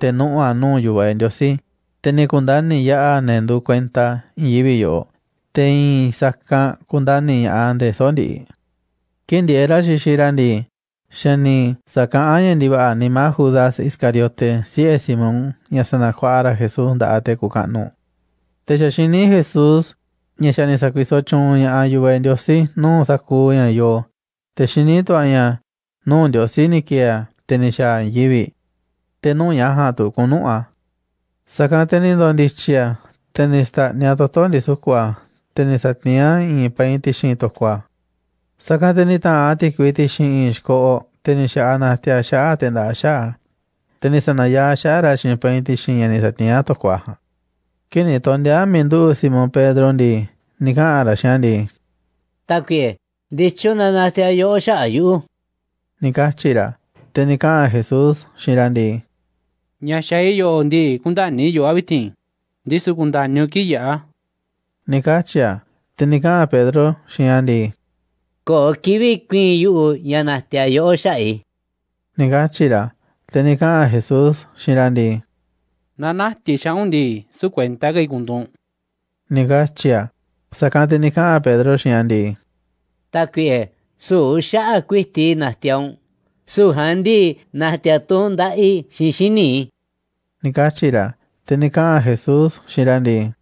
Te no a no yuba en sí. Te ni kundani ya a nendu cuenta vivir yo. Te in saca kundani a de sondi. Quien diera ya ni saca ayen va ni más Judas Iscariote si es Simón y a Jesús da ate kukano. Te shashini Jesús ni shani sacuisochun ya a yuba en sí. No saco ya yo. Te tu aya. non yo sinikia tenisha yibi tenon yaha tu kunua sakan tenido ndichia tenista niatoto ndisukua tenisatnia i painti shintokua sakan tenita ati kuiti shin ishkoo tenisha anahtia sha tenda sha tenisanaya sha ra shin painti shin yanisatnia tokuaha kini tonde simon pedro ndi nikan ara shandi takue dichuna nahtia Nika chira. Te a Jesús shirandi. Nya yo ondi kunda ni yo abitin. Disu kunda nyuki ya. Nika chia. Tenika Pedro shirandi. Ko kibi ya yu yanastia yo shai. Nika chira. Te a Jesús shirandi. Nanasti shaundi su cuenta que kundun. Nika chia. Sakante nika Pedro shirandi. Taquié. su sha'a kuiti nahtiaun su handi nahtiatun da'i shinshini. Nikachira, tenika Jesús shirandi.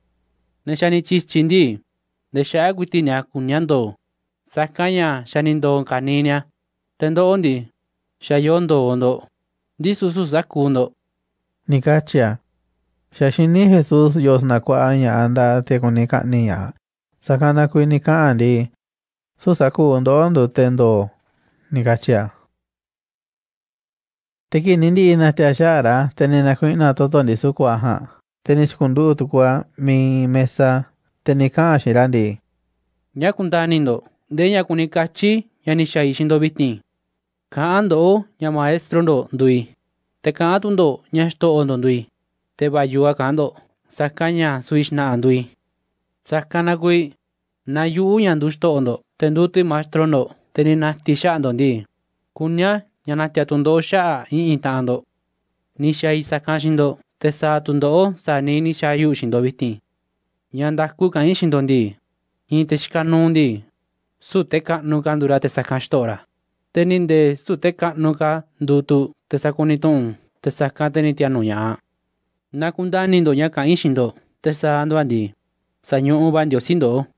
Neshani chichindi, de sha'a kuiti kunyando Sakanya shanindo kaninya, tendo ondi, shayondo ondo, disusu zakundo. Nikachia, shashini Jesús yosnakuanya anda te niya Sakana kuinika andi, So saku undo undo tendo nigachia. Teki nindi ina te ashara, teni na kui na toto ni suku aha. Teni shkundu utukua mi mesa, teni kaa shirandi. Nya kunta nindo, de nya kuni kachi, ya nisha ishindo bitni. Kaando, ya maestro ndo ndui. Te kaatundo, nya shto ondo ndui. Te bayua kaando, sakanya suishna andui. Sakana kui, na yu yandusto ondo tenduti mastrono tenina tishando ndi kunya yanatiatundo sha i'intando nisha isakan shindo tesatundo sa nini sha yu shindo vitin yandaku kan shindo ndi inte shikanu ndi su tekanu kan dura tesakan s t o r a teninde su tekanu ka ndutu tesakunitun tesakan tenitianu ña'a nakundanindo ña k a i shindo tesando andi sa ñu'u b a ndiosindo